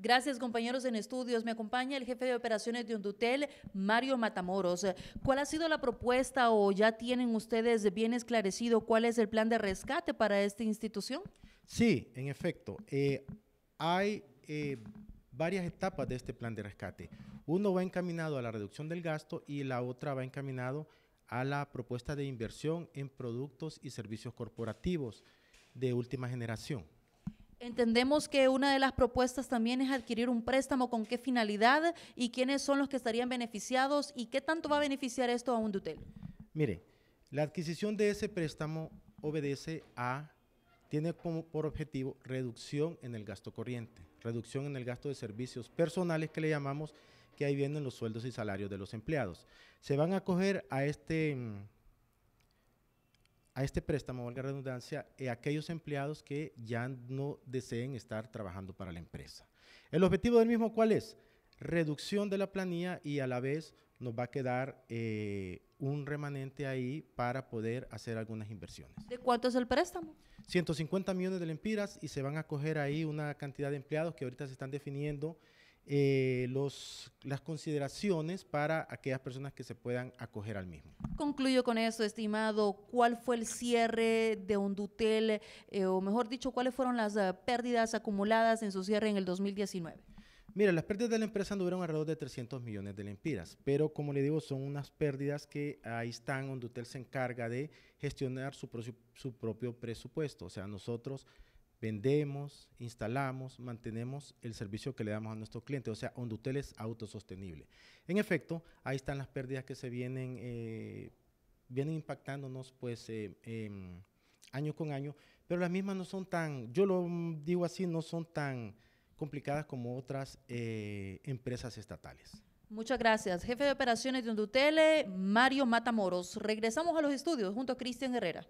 Gracias, compañeros en estudios. Me acompaña el jefe de operaciones de Ondutel, Mario Matamoros. ¿Cuál ha sido la propuesta o ya tienen ustedes bien esclarecido cuál es el plan de rescate para esta institución? Sí, en efecto. Eh, hay eh, varias etapas de este plan de rescate. Uno va encaminado a la reducción del gasto y la otra va encaminado a la propuesta de inversión en productos y servicios corporativos de última generación. Entendemos que una de las propuestas también es adquirir un préstamo con qué finalidad y quiénes son los que estarían beneficiados y qué tanto va a beneficiar esto a un Dutel. Mire, la adquisición de ese préstamo obedece a, tiene como por objetivo reducción en el gasto corriente, reducción en el gasto de servicios personales que le llamamos, que ahí vienen los sueldos y salarios de los empleados. Se van a coger a este mm, a este préstamo, valga redundancia, eh, aquellos empleados que ya no deseen estar trabajando para la empresa. El objetivo del mismo, ¿cuál es? Reducción de la planilla y a la vez nos va a quedar eh, un remanente ahí para poder hacer algunas inversiones. ¿De cuánto es el préstamo? 150 millones de lempiras y se van a coger ahí una cantidad de empleados que ahorita se están definiendo eh, los, las consideraciones para aquellas personas que se puedan acoger al mismo. Concluyo con eso, estimado. ¿Cuál fue el cierre de Hondutel, eh, o mejor dicho, cuáles fueron las eh, pérdidas acumuladas en su cierre en el 2019? Mira, las pérdidas de la empresa anduvieron alrededor de 300 millones de lempiras, pero como le digo, son unas pérdidas que ahí están, Hondutel se encarga de gestionar su, su propio presupuesto. O sea, nosotros vendemos, instalamos, mantenemos el servicio que le damos a nuestros clientes. O sea, Ondutel es autosostenible. En efecto, ahí están las pérdidas que se vienen, eh, vienen impactándonos pues eh, em, año con año, pero las mismas no son tan, yo lo digo así, no son tan complicadas como otras eh, empresas estatales. Muchas gracias. Jefe de operaciones de Ondutele, Mario Matamoros. Regresamos a los estudios junto a Cristian Herrera.